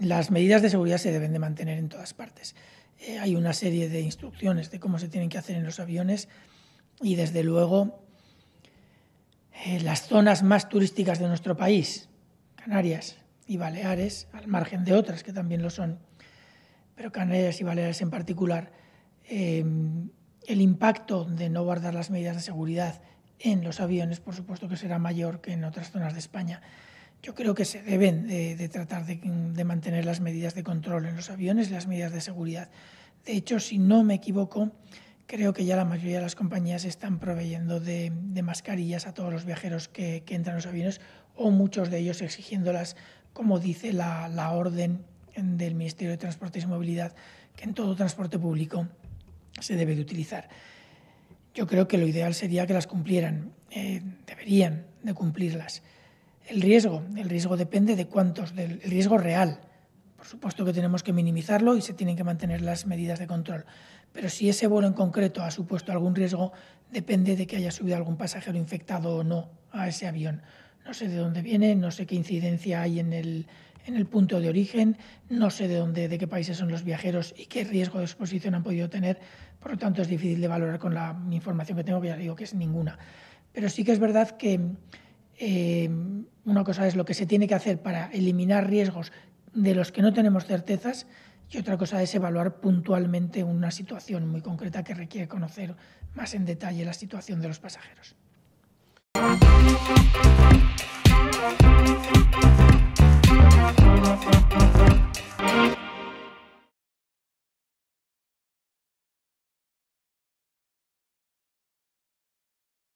Las medidas de seguridad se deben de mantener en todas partes. Eh, hay una serie de instrucciones de cómo se tienen que hacer en los aviones y desde luego eh, las zonas más turísticas de nuestro país, Canarias y Baleares, al margen de otras que también lo son, pero Canarias y Baleares en particular, em, el impacto de no guardar las medidas de seguridad en los aviones, por supuesto que será mayor que en otras zonas de España. Yo creo que se deben de, tratar de, mantener las medidas de control en los aviones las medidas de seguridad. De hecho, si no me equivoco, creo que ya la mayoría de las compañías están proveyendo de, mascarillas a todos los viajeros que, entran a los aviones o muchos de ellos exigiéndolas, como dice la, orden del Ministerio de Transportes y Movilidad, que en todo transporte público se debe de utilizar. Yo creo que lo ideal sería que las cumplieran, eh, deberían de cumplirlas. El riesgo, el riesgo depende de cuántos, del riesgo real. Por supuesto que tenemos que minimizarlo y se tienen que mantener las medidas de control. Pero si ese vuelo en concreto ha supuesto algún riesgo, depende de que haya subido algún pasajero infectado o no a ese avión. No sé de dónde viene, no sé qué incidencia hay en el, en el punto de origen, no sé de dónde, de qué países son los viajeros y qué riesgo de exposición han podido tener. Por lo tanto, es difícil de valorar con la información que tengo, que ya digo que es ninguna. Pero sí que es verdad que eh, una cosa es lo que se tiene que hacer para eliminar riesgos de los que no tenemos certezas y otra cosa es evaluar puntualmente una situación muy concreta que requiere conocer más en detalle la situación de los pasajeros.